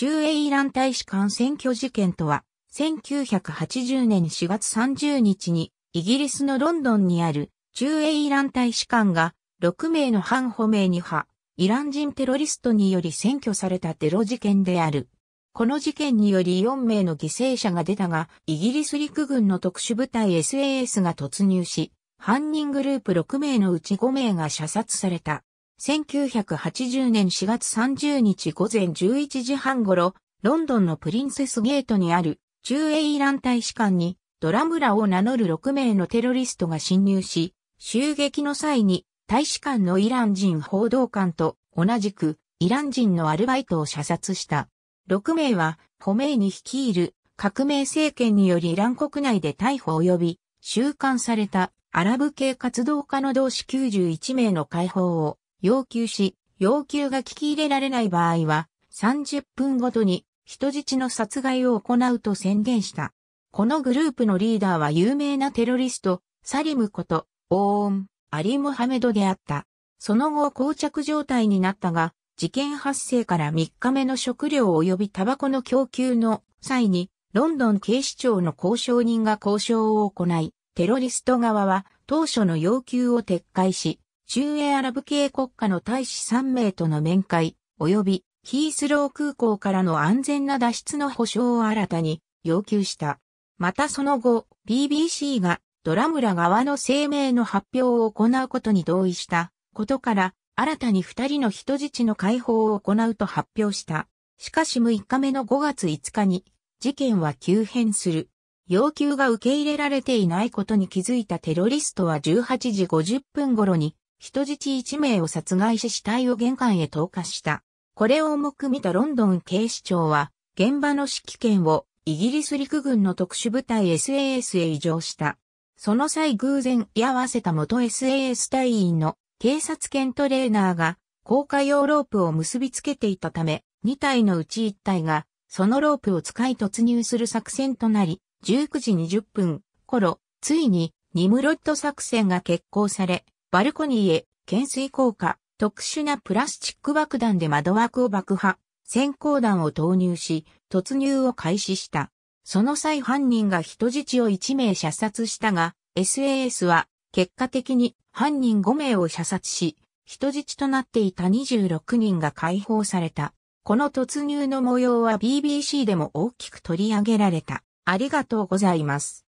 中英イラン大使館選挙事件とは、1980年4月30日に、イギリスのロンドンにある中英イラン大使館が、6名の反ホ名に派、イラン人テロリストにより占拠されたテロ事件である。この事件により4名の犠牲者が出たが、イギリス陸軍の特殊部隊 SAS が突入し、犯人グループ6名のうち5名が射殺された。1980年4月30日午前11時半頃、ロンドンのプリンセスゲートにある中英イラン大使館にドラムラを名乗る6名のテロリストが侵入し、襲撃の際に大使館のイラン人報道官と同じくイラン人のアルバイトを射殺した。6名はホメイに率いる革命政権によりイラン国内で逮捕及び収監されたアラブ系活動家の同志91名の解放を要求し、要求が聞き入れられない場合は、30分ごとに人質の殺害を行うと宣言した。このグループのリーダーは有名なテロリスト、サリムこと、オーン、アリ・ムハメドであった。その後膠着状態になったが、事件発生から3日目の食料及びタバコの供給の際に、ロンドン警視庁の交渉人が交渉を行い、テロリスト側は当初の要求を撤回し、中英アラブ系国家の大使3名との面会、及びヒースロー空港からの安全な脱出の保障を新たに要求した。またその後、BBC がドラムラ側の声明の発表を行うことに同意したことから、新たに二人の人質の解放を行うと発表した。しかし6日目の5月5日に、事件は急変する。要求が受け入れられていないことに気づいたテロリストは18時50分頃に人質1名を殺害し死体を玄関へ投下した。これを重く見たロンドン警視庁は、現場の指揮権をイギリス陸軍の特殊部隊 SAS へ移乗した。その際偶然居合わせた元 SAS 隊員の警察犬トレーナーが高架用ロープを結びつけていたため、2体のうち1体がそのロープを使い突入する作戦となり、19時20分頃、ついにニムロッド作戦が決行され、バルコニーへ、懸垂効果、特殊なプラスチック爆弾で窓枠を爆破、閃光弾を投入し、突入を開始した。その際犯人が人質を1名射殺したが、SAS は結果的に犯人5名を射殺し、人質となっていた26人が解放された。この突入の模様は BBC でも大きく取り上げられた。ありがとうございます。